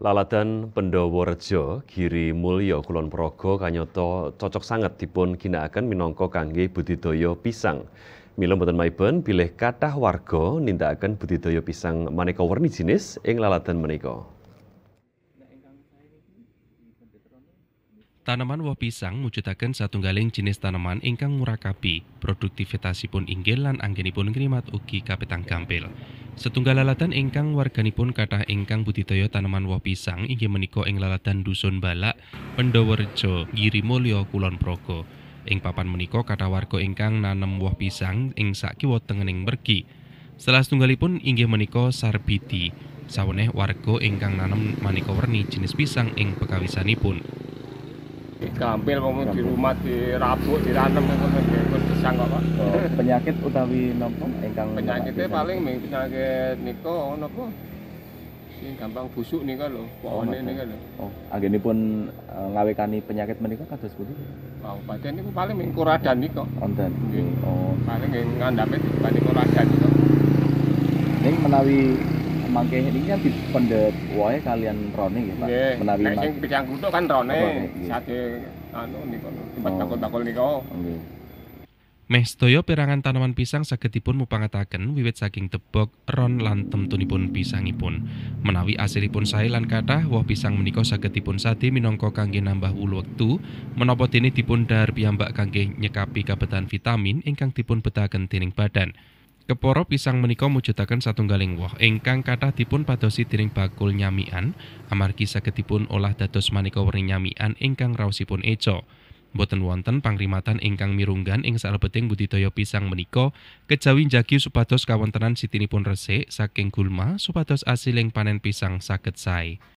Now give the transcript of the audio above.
Lalatan Pendowo Rejo, Giri Mulyo, Kulon Progo, Kanyoto cocok sangat dipun akan minangka kangge budidaya pisang. Mila mboten maiben bilih kathah warga akan budidaya pisang maneka warni jenis ing lalatan menika. Tanaman woh pisang mujudaken satunggaling jenis tanaman ingkang murakabi, produktivitasipun inggil lan anggenipun ngrimat ugi kapetang gampil. Setunggal lalatan ingkang warganipun kathah ingkang budidaya tanaman woh pisang inggih menika ing lalatan Dusun Balak, Pendoworejo, Girimulyo, Kulon Progo. Ing papan menika kathah warga ingkang nanem woh pisang ing sakiwa tengening mergi. Setelah setunggalipun inggih menika Sarbiti, Sawoneh warga ingkang nanem maneka werni jenis pisang ing pekawisanipun. Gampil mau di rumah dirabuk diranem ngono pisang kok penyakit utawi nopo ingkang penyakitnya paling ming penyakit niko nopo ini gampang busuk nih kalau. pohonnya oh, nika lho oh agen pun ngawekani penyakit menika kados Oh, kabupaten ini paling ming kuradan nika wonten oh paling nggih itu paling kuradan nika ini menawi mangke ini kan pendet wae kalian rone gitu Pak menawi nek sing picang kan rone sate anu nika tempat oh. bakul-bakul nika nggih Meh sedaya perangan tanaman pisang sagedipun mupangataken wiwit saking tebok ron lan temtunipun pisangipun. Menawi asilipun sae lan kathah woh pisang menika sagedipun sade minangka kangge nambah wulu wektu, menapa dene dipun dhahar piyambak kangge nyekapi kabetan vitamin ingkang dipun betahaken dening badan. Keporo pisang menika mujudaken satunggaling woh ingkang kathah dipun padosi dening bakul nyamian amargi sagedipun olah dados manika werni nyamian ingkang raosipun eco. Boten wonten pangrimatan ingkang mirunggan ing salebeting budidaya pisang menika kejawi njagi supados kawontenan sitinipun resik saking gulma supados asiling panen pisang saged sae.